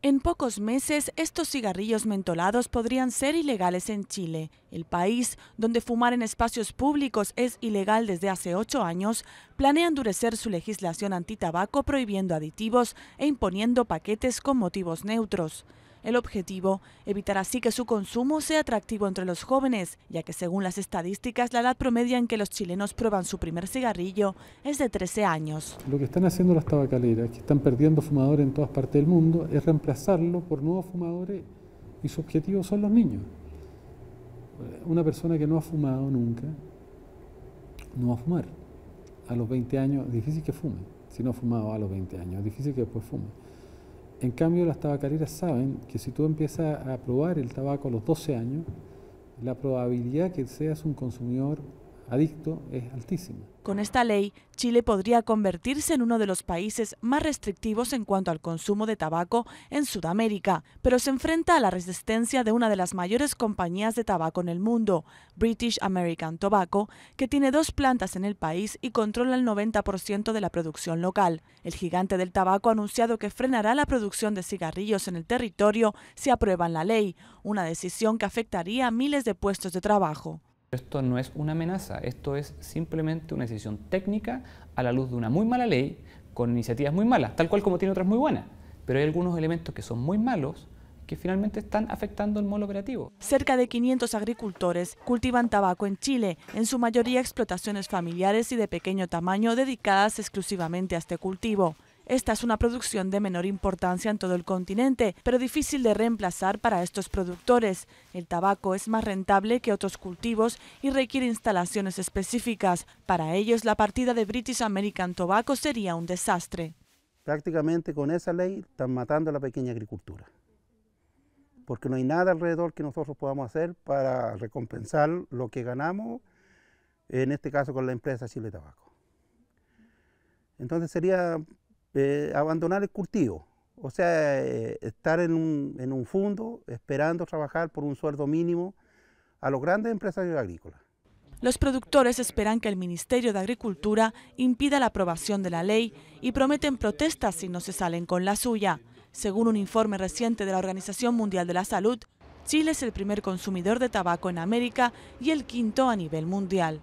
En pocos meses, estos cigarrillos mentolados podrían ser ilegales en Chile. El país, donde fumar en espacios públicos es ilegal desde hace ocho años, planea endurecer su legislación antitabaco prohibiendo aditivos e imponiendo paquetes con motivos neutros. El objetivo, evitar así que su consumo sea atractivo entre los jóvenes, ya que según las estadísticas la edad promedia en que los chilenos prueban su primer cigarrillo es de 13 años. Lo que están haciendo las tabacaleras, que están perdiendo fumadores en todas partes del mundo, es reemplazarlo por nuevos fumadores y su objetivo son los niños. Eh, una persona que no ha fumado nunca, no va a fumar. A los 20 años, difícil que fume. Si no ha fumado a los 20 años, difícil que después fume. En cambio, las tabacaleras saben que si tú empiezas a probar el tabaco a los 12 años, la probabilidad que seas un consumidor adicto es altísima. Con esta ley, Chile podría convertirse en uno de los países más restrictivos en cuanto al consumo de tabaco en Sudamérica, pero se enfrenta a la resistencia de una de las mayores compañías de tabaco en el mundo, British American Tobacco, que tiene dos plantas en el país y controla el 90% de la producción local. El gigante del tabaco ha anunciado que frenará la producción de cigarrillos en el territorio si aprueban la ley, una decisión que afectaría a miles de puestos de trabajo. Esto no es una amenaza, esto es simplemente una decisión técnica a la luz de una muy mala ley, con iniciativas muy malas, tal cual como tiene otras muy buenas. Pero hay algunos elementos que son muy malos que finalmente están afectando el modo operativo. Cerca de 500 agricultores cultivan tabaco en Chile, en su mayoría explotaciones familiares y de pequeño tamaño dedicadas exclusivamente a este cultivo. Esta es una producción de menor importancia en todo el continente, pero difícil de reemplazar para estos productores. El tabaco es más rentable que otros cultivos y requiere instalaciones específicas. Para ellos, la partida de British American Tobacco sería un desastre. Prácticamente con esa ley están matando a la pequeña agricultura, porque no hay nada alrededor que nosotros podamos hacer para recompensar lo que ganamos, en este caso con la empresa Chile Tabaco. Entonces sería abandonar el cultivo, o sea, eh, estar en un, en un fondo esperando trabajar por un sueldo mínimo a los grandes empresarios agrícolas. Los productores esperan que el Ministerio de Agricultura impida la aprobación de la ley y prometen protestas si no se salen con la suya. Según un informe reciente de la Organización Mundial de la Salud, Chile es el primer consumidor de tabaco en América y el quinto a nivel mundial.